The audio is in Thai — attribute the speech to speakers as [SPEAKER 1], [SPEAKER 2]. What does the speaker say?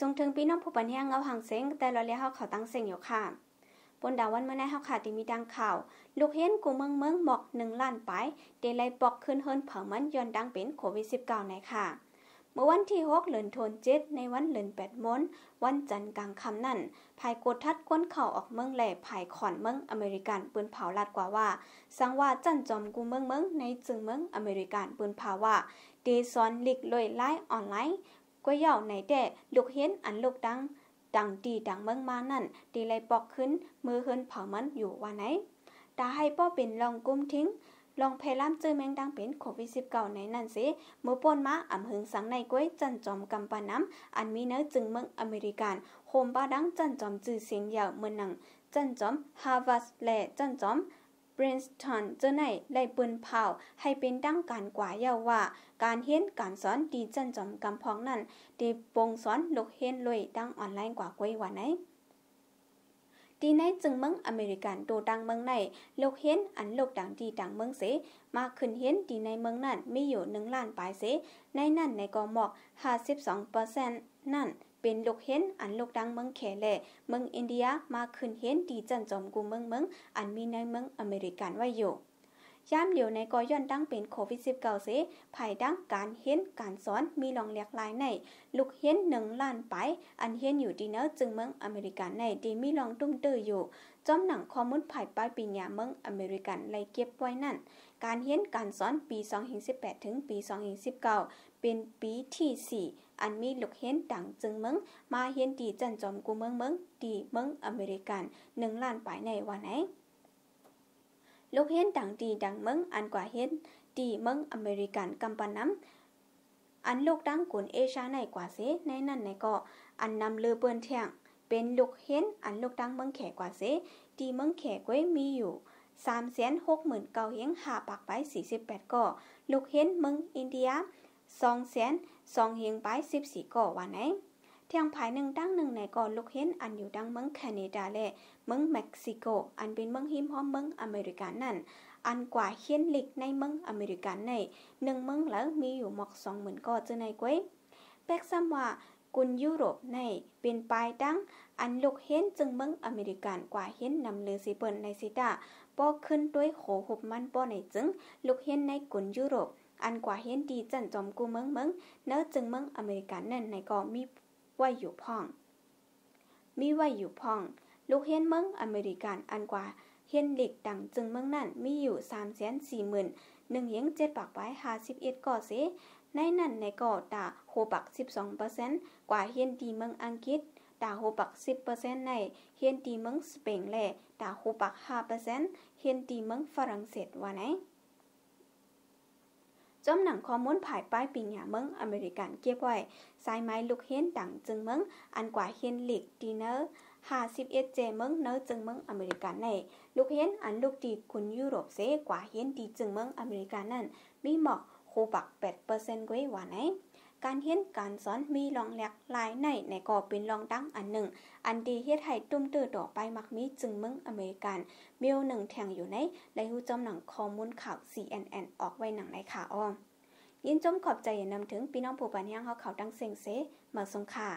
[SPEAKER 1] ทรงถึงพี่น้องผู้ปันแห้งเงาหางเซ็งแต่เราเลี้ยเขาเขาตั้งเซ็งอยู่ค่ะ บนดาวันเมื่อในเขาขาดที่มีดังข่าว ลูกเห็นกูเมืองเมืองบอกหนึ่งล้านไป เดลัยบอกขึ้นเฮิรนเผามันย้อนดังเป็นโควิดสิบเก้าในค่ะ เมื่อวันที่หกเหลิอนทนเจ็ดในวันเหลินแปดมนวันจันทร์กลางคำนั่น ภายโกทัดก้นเข่าออกเมืองแหล่ภายขอนเมืองอเมริกันปืนเผาลาดกว่าว่าสังว่าจันจอมกูเมืองเมืองในจึงเมืองอเมริกันปืนเผาว่า เดซอนลิกลอยไล่ออนไลน์กวยเย่าในแด่ลูกเห็นอันลูกดัง ดังดีดังเมืองมานั่น ดีเลยปอกขึ้นมือเฮินเผามันอยู่วันไหน ตาให้ป้อเป็นลองกุ้มทิ้ง ลองเพล่ามจื้อแมงดังเป็นโควิดสิบเก้าในนั่นสิ มือป่นมาอ่ำหึงสังในกล้วยจันจอมกำปน้ำ อันมีเนื้อจึงเมืองอเมริกันโฮมบ้าดังจันจอมจื้อเสียงยาวเมืองหนัง จันจอมฮาวาสและจันจอมบรนสตันเจ้าไหนไล่ปืนเผาให้เป็นดั้งการกว่าเยาว่า การเห็นการสอนดีจันจอมกำพองนั้นดีปงสอนลูกเห็นรวยดังออนไลน์กว่าก้วยว่าไหนดีในจึงเมืองอเมริกันโตดังเมืองในโลกเห็นอันโลกดังดีดังเมืองเสมาขึ้นเห็นดีในเมืองนั่นมีอยู่หนึ่งล้านปลายเสในนั่นในกองหมอก 52%นั่นเป็นลูกเห็น อันลูกดังเมืองแขแหละ เมืองอินเดียมาขึ้นเห็นดีจันจอมกูเมืองเมืองอันมีในเมืองอเมริกันไว้อยู่ย่ามเหลียวในกอย้อนดังเป็นโควิด19เสภายดังการเห็นการสอนมีลองเลยกลายใน ลูกเห็นหนึ่งล้านไป อันเห็นอยู่ดีเนอจึงเมืองอเมริกันในดีมีลองตุ้มเตออยู่ จอมหนังคอมมุนภายปลายปีญาเมืองอเมริกันไลเก็บไว้นั่น การเห็นการสอนปี 2018ถึงปี 2019 เป็นปีที่ 4 อันมีลูกเห็นดังจึงเมืองมาเห็นดีจันจอมกูเมืองเมืองดีเมืองอเมริกันหนึ่งล้านไปในวันไหนลูกเห็นดังดีดังมึงอันกว่าเห็นดีมึงอเมริกันกำปันน้ำอันลูกดังกุนเอชาในกว่าเสในนั่นในก็ อันนำเลือเปื้อนเที่ยงเป็นลูกเห็นอันลูกดังมึงแขกกว่าเสดีมึงแขกไว้มีอยู่สามแสนหกหมื่นเก้าเฮงหาปากไปสี่สิบแปดก่อลูกเห็นมึงอินเดียสองแสนสองเฮงไปสิบสี่ก่อวันไหนเทียงภายหนึ่งดั้งหนึ่งในก่อนลูกเห็นอันอยู่ดังเมืองแคนาดาและเมืองเม็กซิโกอันเป็นเมืองหิมห้อมเมืองอเมริกันนั่นอันกว่าเขียนลิกในเมืองอเมริกันในหนึ่งเมืองแล้วมีอยู่หมอกสองหมื่นก่อเจอในกวยเป็กซ้ำว่า กุนยุโรปในเป็นปลายดังอันลูกเห็นจึงเมืองอเมริกันกว่าเห็นนำเลือสิเปิลในซิตาป้อขึ้นด้วยโขหุบมันป้อในจึง ลูกเห็นในกุนยุโรป อันกว่าเห็นดีจันจอมกูเมืองเมืองเนื้อจึงเมืองอเมริกันนั่นในก็มีวัยอยู่พ่อง มีวัยอยู่พ่อง ลูกเฮียนเมืองอเมริกันอันกว่าเฮียนหลีกดังจึงเมืองนั่นมีอยู่สามแสนสี่หมื่นหนึ่งเยงเจ็ดปากไว้หาสิบเอ็ดก่อเสในนั่นในก่อตาโฮปักสิบสองเปอร์เซ็นต์กว่าเฮียนดีเมืองอังกฤษตาโฮปักสิบเปอร์เซ็นต์ในเฮียนดีเมืองสเปนและตาโฮปักห้าเปอร์เซ็นต์เฮียนดีเมืองฝรั่งเศสว่าไหนจมหนังข้อมูลภายป้ายปีหยาเมืองอเมริกันเก็บไว้สายไม้ลูกเฮนดังจึงเมืองอันกว่าเฮนหลีกดีเนอร์ห้าสิบเอ็ดเจเมืองเนอร์จึงเมืองอเมริกันในลูกเฮนอันลูกดีคุณยุโรปเซกว่า เฮนดีจึงเมืองอเมริกันนั้นมีหมาะคูบักแปดเปอร์เซนต์กว่าไหนการเห็นการสอนมีลองแหลกหลายในในก่อเป็นลองดังอันหนึ่ง อันดีเฮ็ดให้ตุ้มตื้อต่อไปมักมีจึงมึงอเมริกันเมลหนึ่งแทงอยู่ในไลฮูจอมหนังข้อมูลข่าว CNN ออกไว้หนังในขาอ้อยินจมขอบใจอย่านำถึงพี่น้องผู้บันยังเขาเขาดังเสียงเสมาสงค่า